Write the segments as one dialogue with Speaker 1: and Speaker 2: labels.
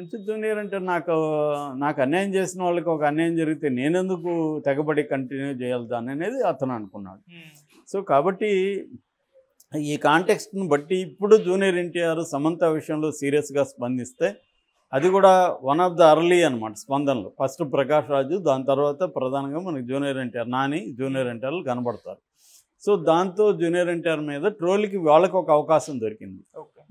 Speaker 1: నుంచి జూనియర్ అంటే నాకు నాకు అన్యాయం చేసిన వాళ్ళకి ఒక అన్యాయం జరిగితే నేనెందుకు తెగబడి కంటిన్యూ చేయాలి అనేది అతను అనుకున్నాడు సో కాబట్టి ఈ కాంటెక్స్ట్ని బట్టి ఇప్పుడు జూనియర్ ఎన్టీఆర్ సమంత విషయంలో సీరియస్గా స్పందిస్తే అది కూడా వన్ ఆఫ్ ద అర్లీ అనమాట స్పందనలు ఫస్ట్ ప్రకాష్ రాజు దాని తర్వాత ప్రధానంగా మనకి జూనియర్ ఎన్టీఆర్ నాని జూనియర్ ఎన్టీఆర్లు కనబడతారు సో దాంతో జూనియర్ ఎన్టీఆర్ మీద ట్రోల్కి వాళ్ళకి ఒక అవకాశం దొరికింది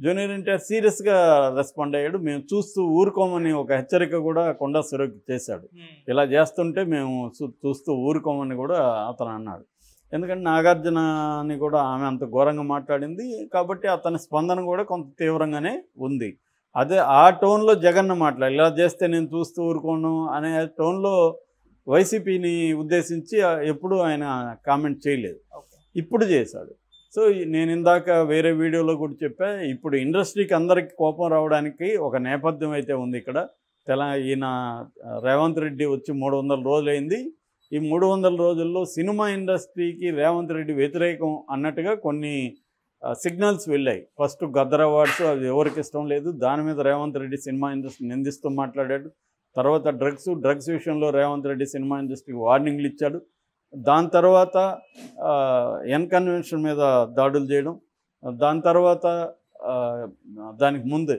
Speaker 1: జూనియర్ ఎన్టీఆర్ సీరియస్గా రెస్పాండ్ అయ్యాడు మేము చూస్తూ ఊరుకోమని ఒక హెచ్చరిక కూడా కొండ సురేఖ్ చేశాడు hmm. ఇలా చేస్తుంటే మేము చూస్తూ ఊరుకోమని కూడా అతను అన్నాడు ఎందుకంటే నాగార్జునని కూడా ఆమె అంత ఘోరంగా మాట్లాడింది కాబట్టి అతని స్పందన కూడా కొంత తీవ్రంగానే ఉంది అదే ఆ టోన్లో జగన్ మాట్లాడు ఇలా చేస్తే నేను చూస్తూ ఊరుకోను అనే టోన్లో వైసీపీని ఉద్దేశించి ఎప్పుడూ ఆయన కామెంట్ చేయలేదు ఇప్పుడు చేశాడు సో నేను ఇందాక వేరే వీడియోలో కూడా చెప్పా ఇప్పుడు ఇండస్ట్రీకి అందరికీ కోపం రావడానికి ఒక నేపథ్యం అయితే ఉంది ఇక్కడ తెలంగా ఈయన రేవంత్ రెడ్డి వచ్చి మూడు వందల రోజులైంది ఈ మూడు వందల రోజుల్లో సినిమా ఇండస్ట్రీకి రేవంత్ రెడ్డి వ్యతిరేకం అన్నట్టుగా కొన్ని సిగ్నల్స్ వెళ్ళాయి ఫస్ట్ గద్దర్ అవార్డ్స్ అది ఎవరికి ఇష్టం లేదు దాని మీద రేవంత్ రెడ్డి సినిమా ఇండస్ట్రీ నిందిస్తూ మాట్లాడాడు తర్వాత డ్రగ్స్ డ్రగ్స్ విషయంలో రేవంత్ రెడ్డి సినిమా ఇండస్ట్రీకి వార్నింగ్లు ఇచ్చాడు దాని తర్వాత ఎన్ కన్వెన్షన్ మీద దాడులు చేయడం దాని తర్వాత దానికి ముందు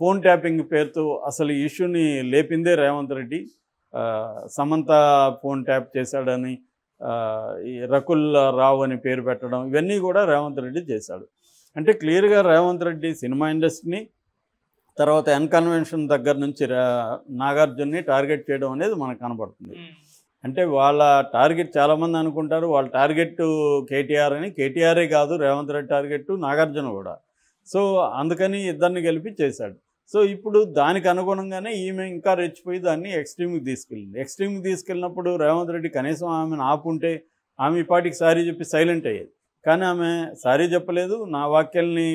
Speaker 1: ఫోన్ ట్యాపింగ్ పేరుతో అసలు ఈ ఇష్యూని లేపిందే రేవంత్ రెడ్డి సమంత ఫోన్ ట్యాప్ చేశాడని ఈ రకుల్ రావు అని పేరు పెట్టడం ఇవన్నీ కూడా రేవంత్ రెడ్డి చేశాడు అంటే క్లియర్గా రేవంత్ రెడ్డి సినిమా ఇండస్ట్రీని తర్వాత ఎన్ కన్వెన్షన్ దగ్గర నుంచి నాగార్జున్ని టార్గెట్ చేయడం అనేది మనకు కనబడుతుంది అంటే వాళ్ళ టార్గెట్ చాలామంది అనుకుంటారు వాళ్ళ టార్గెట్ కేటీఆర్ అని కేటీఆరే కాదు రేవంత్ రెడ్డి టార్గెట్ నాగార్జున కూడా సో అందుకని ఇద్దరిని గెలిపి చేశాడు సో ఇప్పుడు దానికి అనుగుణంగానే ఈమె ఇంకా రెచ్చిపోయి దాన్ని ఎక్స్ట్రీమ్కి తీసుకెళ్ళింది ఎక్స్ట్రీమ్కి తీసుకెళ్ళినప్పుడు రేవంత్ రెడ్డి కనీసం ఆమెను ఆపుంటే ఆమె ఇపాటికి సారీ చెప్పి సైలెంట్ అయ్యేది కానీ ఆమె సారీ చెప్పలేదు నా వాక్యల్ని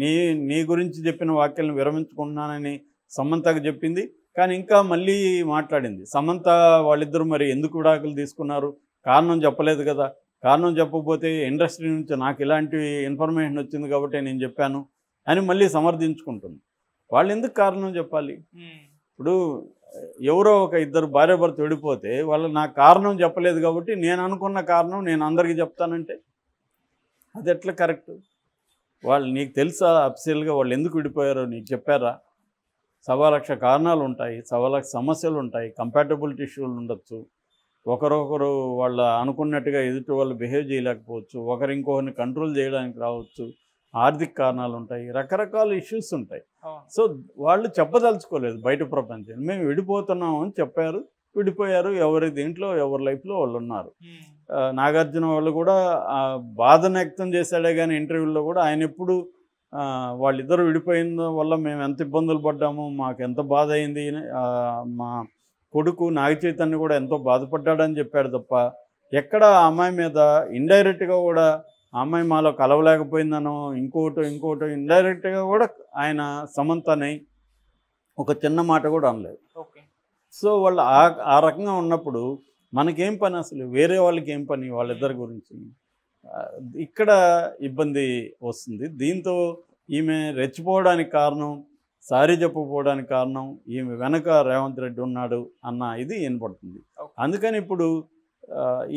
Speaker 1: నీ నీ గురించి చెప్పిన వాక్యాలను విరమించుకుంటున్నానని సమంతకు చెప్పింది కానీ ఇంకా మళ్ళీ మాట్లాడింది సమంత వాళ్ళిద్దరు మరి ఎందుకు విడాకులు తీసుకున్నారు కారణం చెప్పలేదు కదా కారణం చెప్పకపోతే ఇండస్ట్రీ నుంచి నాకు ఇలాంటి ఇన్ఫర్మేషన్ వచ్చింది కాబట్టి నేను చెప్పాను అని మళ్ళీ సమర్థించుకుంటుంది వాళ్ళు ఎందుకు కారణం చెప్పాలి ఇప్పుడు ఎవరో ఒక ఇద్దరు భార్య భర్త విడిపోతే వాళ్ళు నాకు కారణం చెప్పలేదు కాబట్టి నేను అనుకున్న కారణం నేను అందరికీ చెప్తానంటే అది ఎట్లా కరెక్ట్ వాళ్ళు నీకు తెలుసా అఫ్సీల్గా వాళ్ళు ఎందుకు విడిపోయారో నీకు చెప్పారా సవా లక్ష కారణాలు ఉంటాయి సవా లక్ష సమస్యలు ఉంటాయి కంపాటబిలిటీ ఇష్యూలు ఉండొచ్చు ఒకరొకరు వాళ్ళ అనుకున్నట్టుగా ఎదుటి వాళ్ళు బిహేవ్ చేయలేకపోవచ్చు ఒకరు ఇంకొకరిని కంట్రోల్ చేయడానికి రావచ్చు ఆర్థిక కారణాలు ఉంటాయి రకరకాల ఇష్యూస్ ఉంటాయి సో వాళ్ళు చెప్పదలుచుకోలేదు బయట ప్రపంచం మేము విడిపోతున్నాం అని చెప్పారు విడిపోయారు ఎవరి దీంట్లో ఎవరి లైఫ్లో వాళ్ళు ఉన్నారు నాగార్జున వాళ్ళు కూడా బాధను వ్యక్తం చేశాడే కానీ ఇంటర్వ్యూలో కూడా ఆయన ఎప్పుడు వాళ్ళిద్దరు విడిపోయిన వల్ల మేము ఎంత ఇబ్బందులు పడ్డాము మాకు ఎంత బాధ అయింది మా కొడుకు నాగచైతన్య కూడా ఎంతో బాధపడ్డాడని చెప్పాడు తప్ప ఎక్కడ ఆ అమ్మాయి మీద ఇండైరెక్ట్గా కూడా ఆ అమ్మాయి మాలో కలవలేకపోయిందనో ఇంకోటో ఇంకోటో ఇండైరెక్ట్గా కూడా ఆయన సమంతని ఒక చిన్న మాట కూడా అనలేదు సో వాళ్ళు ఆ రకంగా ఉన్నప్పుడు మనకేం పని అసలు వేరే వాళ్ళకి ఏం పని వాళ్ళిద్దరి గురించి ఇక్కడ ఇబ్బంది వస్తుంది దీంతో ఈమె రెచ్చిపోవడానికి కారణం సారీ చెప్పకపోవడానికి కారణం ఈమె వెనక రేవంత్ రెడ్డి ఉన్నాడు అన్న ఇది వినపడుతుంది అందుకని ఇప్పుడు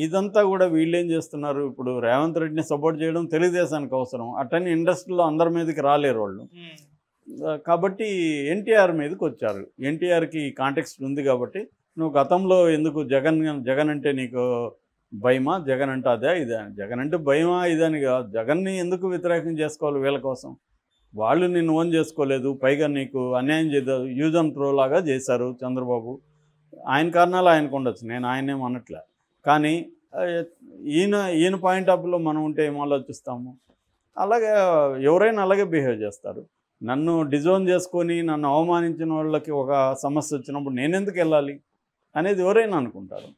Speaker 1: ఇదంతా కూడా వీళ్ళు ఏం చేస్తున్నారు ఇప్పుడు రేవంత్ రెడ్డిని సపోర్ట్ చేయడం తెలుగుదేశానికి అవసరం అట్టని ఇండస్ట్రీలో అందరి మీదకి రాలేరు వాళ్ళు కాబట్టి ఎన్టీఆర్ మీదకి వచ్చారు ఎన్టీఆర్కి కాంటెక్స్ట్ ఉంది కాబట్టి నువ్వు గతంలో ఎందుకు జగన్ జగన్ అంటే నీకు భయమా జగన్ అంటే అదే ఇదే జగన్ అంటే భయమా ఇదని కాదు జగన్ని ఎందుకు వ్యతిరేకం చేసుకోవాలి వీళ్ళ కోసం వాళ్ళు నిన్ను ఓన్ చేసుకోలేదు పైగా నీకు అన్యాయం చేద్దాం యూజ్ అండ్ ప్రో లాగా చేశారు చంద్రబాబు ఆయన కారణాలు ఆయనకు ఉండొచ్చు నేను ఆయనేం అనట్లే కానీ ఈయన ఈయన పాయింట్ ఆఫ్లో మనం ఉంటే ఏం ఆలోచిస్తాము అలాగే ఎవరైనా అలాగే బిహేవ్ చేస్తారు నన్ను డిజోన్ చేసుకొని నన్ను అవమానించిన వాళ్ళకి ఒక సమస్య వచ్చినప్పుడు నేనెందుకు వెళ్ళాలి అనేది ఎవరైనా అనుకుంటారు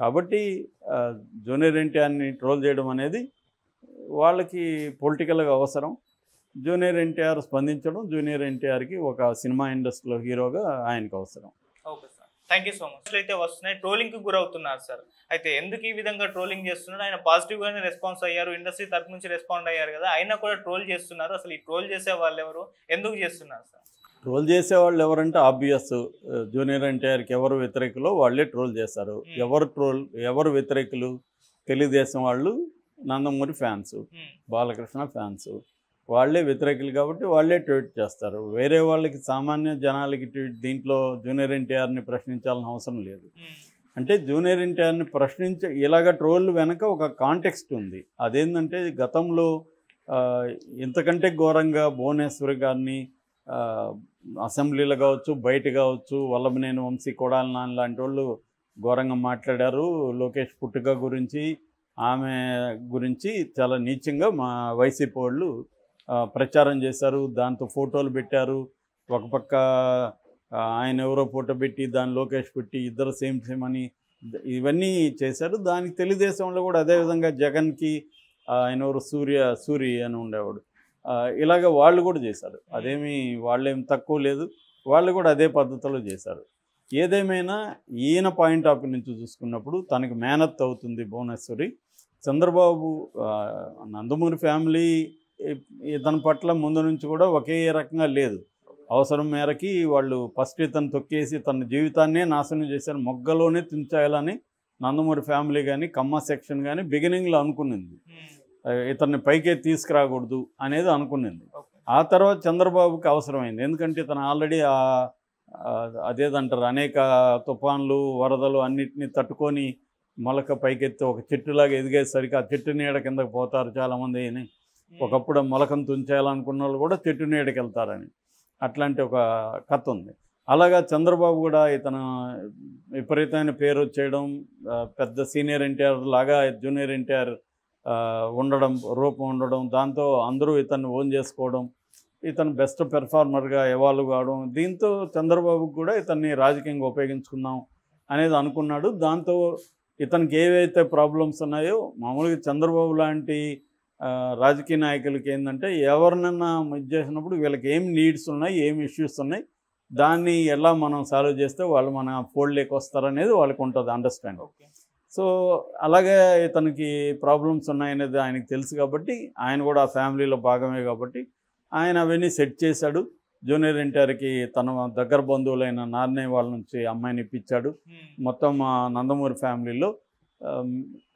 Speaker 1: కాబట్టి జూనియర్ ఎన్టీఆర్ని ట్రోల్ చేయడం అనేది వాళ్ళకి పొలిటికల్గా అవసరం జూనియర్ ఎన్టీఆర్ స్పందించడం జూనియర్ ఎన్టీఆర్కి ఒక సినిమా ఇండస్ట్రీలో హీరోగా ఆయనకు అవసరం okay sir thank you so much అయితే వస్తున్నాయి ట్రోలింగ్కి గురవుతున్నారు సార్ అయితే ఎందుకు ఈ విధంగా ట్రోలింగ్ చేస్తున్నాడు ఆయన పాజిటివ్గానే రెస్పాన్స్ అయ్యారు ఇండస్ట్రీ తరఫు నుంచి రెస్పాండ్ అయ్యారు కదా అయినా కూడా ట్రోల్ చేస్తున్నారు అసలు ఈ ట్రోల్ చేసే వాళ్ళు ఎవరు ఎందుకు చేస్తున్నారు సార్ ట్రోల్ చేసేవాళ్ళు ఎవరంటే ఆబ్వియస్ జూనియర్ ఎన్టీఆర్కి ఎవరు వ్యతిరేకులో వాళ్ళే ట్రోల్ చేశారు ఎవరు ట్రోల్ ఎవరు వ్యతిరేకులు తెలుగుదేశం వాళ్ళు నందమూరి ఫ్యాన్స్ బాలకృష్ణ ఫ్యాన్స్ వాళ్ళే వ్యతిరేకులు కాబట్టి వాళ్ళే ట్వీట్ చేస్తారు వేరే వాళ్ళకి సామాన్య జనాలకి ట్వీట్ దీంట్లో జూనియర్ ఎన్టీఆర్ని ప్రశ్నించాలని అవసరం లేదు అంటే జూనియర్ ఎన్టీఆర్ని ప్రశ్నించే ఇలాగ ట్రోల్ వెనక ఒక కాంటెక్స్ట్ ఉంది అదేంటంటే గతంలో ఇంతకంటే ఘోరంగా భువనేశ్వరి గారిని అసెంబ్లీలు కావచ్చు బయట కావచ్చు వల్లభనేని వంశీ కొడాలి నాన్న లాంటి వాళ్ళు ఘోరంగా మాట్లాడారు లోకేష్ పుట్టుక గురించి ఆమె గురించి చాలా నీచంగా మా వైసీపీ వాళ్ళు ప్రచారం చేశారు దాంతో ఫోటోలు పెట్టారు ఒక పక్క ఆయన ఎవరో ఫోటో పెట్టి దాని లోకేష్ పెట్టి ఇద్దరు సేమ్ సేమ్ అని ఇవన్నీ చేశారు దానికి తెలుగుదేశంలో కూడా అదేవిధంగా జగన్కి ఆయన ఎవరు సూర్య సూరి అని ఉండేవాడు ఇలాగ వాళ్ళు కూడా చేశారు అదేమి వాళ్ళేం తక్కువ లేదు వాళ్ళు కూడా అదే పద్ధతిలో చేశారు ఏదేమైనా ఈయన పాయింట్ ఆఫ్ నుంచి చూసుకున్నప్పుడు తనకు మేనత్ అవుతుంది భువనేశ్వరి చంద్రబాబు నందమూరి ఫ్యామిలీ ఇతని పట్ల ముందు నుంచి కూడా ఒకే రకంగా లేదు అవసరం మేరకి వాళ్ళు ఫస్ట్ ఇతను తొక్కేసి తన జీవితాన్నే నాశనం చేశారు మొగ్గలోనే తుంచాయాలని నందమూరి ఫ్యామిలీ కానీ కమ్మ సెక్షన్ కానీ బిగినింగ్లో అనుకునింది ఇతన్ని పైకే తీసుకురాకూడదు అనేది అనుకునింది ఆ తర్వాత చంద్రబాబుకి అవసరమైంది ఎందుకంటే ఇతను ఆల్రెడీ అదేదంటారు అనేక తుఫాన్లు వరదలు అన్నిటినీ తట్టుకొని మొలక పైకెత్తి ఒక చెట్టులాగా ఎదిగేసరికి ఆ చెట్టు నీడ కిందకు పోతారు చాలామంది అని ఒకప్పుడు మొలకను తుంచేయాలనుకున్న వాళ్ళు కూడా చెట్టు నీడకి వెళ్తారని అట్లాంటి ఒక కథ ఉంది అలాగా చంద్రబాబు కూడా ఇతను విపరీతమైన పేరు వచ్చేయడం పెద్ద సీనియర్ ఎన్టీఆర్ లాగా జూనియర్ ఎన్టీఆర్ ఉండడం రూపం ఉండడం దాంతో అందరూ ఇతన్ని ఓన్ చేసుకోవడం ఇతను బెస్ట్ పెర్ఫార్మర్గా ఎవాల్వ్ కావడం దీంతో చంద్రబాబుకు కూడా ఇతన్ని రాజకీయంగా ఉపయోగించుకుందాం అనేది అనుకున్నాడు దాంతో ఇతనికి ఏవైతే ప్రాబ్లమ్స్ ఉన్నాయో మామూలుగా చంద్రబాబు లాంటి రాజకీయ నాయకులకి ఏంటంటే ఎవరినన్నా ఇది చేసినప్పుడు వీళ్ళకి ఏం నీడ్స్ ఉన్నాయి ఏం ఇష్యూస్ ఉన్నాయి దాన్ని ఎలా మనం సాల్వ్ చేస్తే వాళ్ళు మన ఫోల్డ్ లేకొస్తారనేది వాళ్ళకు ఉంటుంది అండర్స్టాండింగ్ సో అలాగే తనకి ప్రాబ్లమ్స్ ఉన్నాయనేది ఆయనకు తెలుసు కాబట్టి ఆయన కూడా ఆ ఫ్యామిలీలో భాగమే కాబట్టి ఆయన అవన్నీ సెట్ చేశాడు జూనియర్ ఎన్టీఆర్కి తన దగ్గర బంధువులైన నాన్నయ్య వాళ్ళ నుంచి అమ్మాయిని ఇప్పించాడు మొత్తం నందమూరి ఫ్యామిలీలో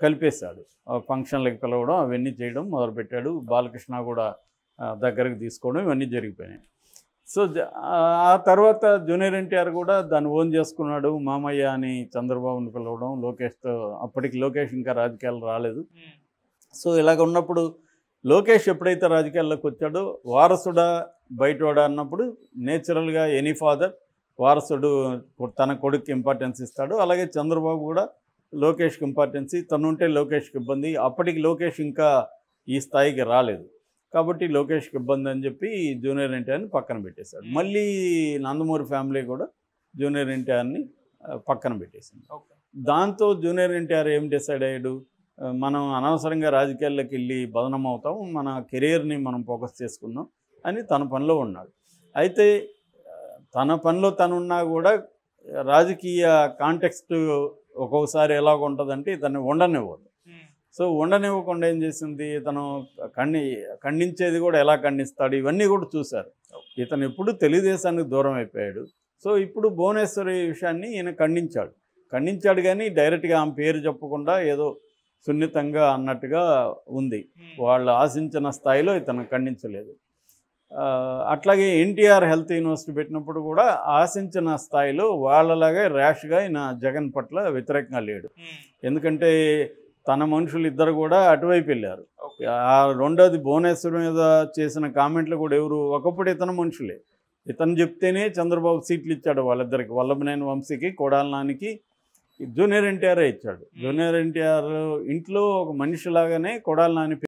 Speaker 1: కలిపేశాడు ఫంక్షన్లకు పిలవడం అవన్నీ చేయడం మొదలుపెట్టాడు బాలకృష్ణ కూడా దగ్గరకు తీసుకోవడం ఇవన్నీ జరిగిపోయినాయి సో ఆ తర్వాత జూనియర్ ఎన్టీఆర్ కూడా దాన్ని ఓన్ చేసుకున్నాడు మామయ్య అని చంద్రబాబుని పిలవడం లోకేష్తో అప్పటికి లోకేష్ ఇంకా రాజకీయాలు రాలేదు సో ఇలాగ ఉన్నప్పుడు లోకేష్ ఎప్పుడైతే రాజకీయాల్లోకి వచ్చాడో వారసుడా బయటవాడా అన్నప్పుడు నేచురల్గా ఎనీ ఫాదర్ వారసుడు తన కొడుకు ఇంపార్టెన్స్ ఇస్తాడు అలాగే చంద్రబాబు కూడా లోకేష్కి ఇంపార్టెన్స్ తనుంటే లోకేష్కి ఇబ్బంది అప్పటికి లోకేష్ ఇంకా ఈ స్థాయికి రాలేదు కాబట్టి లోకేష్కి ఇబ్బంది అని చెప్పి జూనియర్ ఎన్టీఆర్ని పక్కన పెట్టేశాడు మళ్ళీ నందమూరి ఫ్యామిలీ కూడా జూనియర్ ఎన్టీఆర్ని పక్కన పెట్టేసింది దాంతో జూనియర్ ఎన్టీఆర్ ఏం డిసైడ్ అయ్యాడు మనం అనవసరంగా రాజకీయాల్లోకి వెళ్ళి బదనం అవుతాం మన కెరీర్ని మనం ఫోకస్ చేసుకుందాం అని తన పనిలో ఉన్నాడు అయితే తన పనిలో తనున్నా కూడా రాజకీయ కాంటెక్స్ట్ ఒక్కొక్కసారి ఎలాగ ఉంటుందంటే ఇతన్ని ఉండనివ్వదు సో ఉండనివ్వకుండా ఏం చేసింది ఇతను ఖండి ఖండించేది కూడా ఎలా ఖండిస్తాడు ఇవన్నీ కూడా చూశారు ఇతను ఎప్పుడు తెలుగుదేశానికి దూరం అయిపోయాడు సో ఇప్పుడు భువనేశ్వరి విషయాన్ని ఈయన ఖండించాడు ఖండించాడు కానీ డైరెక్ట్గా ఆమె పేరు చెప్పకుండా ఏదో సున్నితంగా అన్నట్టుగా ఉంది వాళ్ళు ఆశించిన స్థాయిలో ఇతను ఖండించలేదు అట్లాగే ఎన్టీఆర్ హెల్త్ యూనివర్సిటీ పెట్టినప్పుడు కూడా ఆశించిన స్థాయిలో వాళ్ళలాగే ర్యాష్గా ఈయన జగన్ పట్ల వ్యతిరేకంగా లేడు ఎందుకంటే తన మనుషులు ఇద్దరు కూడా అటువైపు వెళ్ళారు ఆ రెండోది భువనేశ్వర్ మీద చేసిన కామెంట్లు కూడా ఎవరు ఒకప్పుడు ఇతను మనుషులే ఇతను చెప్తేనే చంద్రబాబు సీట్లు ఇచ్చాడు వాళ్ళిద్దరికి వల్లభనేని వంశీకి కొడాలనానికి జూనియర్ ఎన్టీఆర్ ఇచ్చాడు జూనియర్ ఎన్టీఆర్ ఇంట్లో ఒక మనిషిలాగానే కొడాలనాని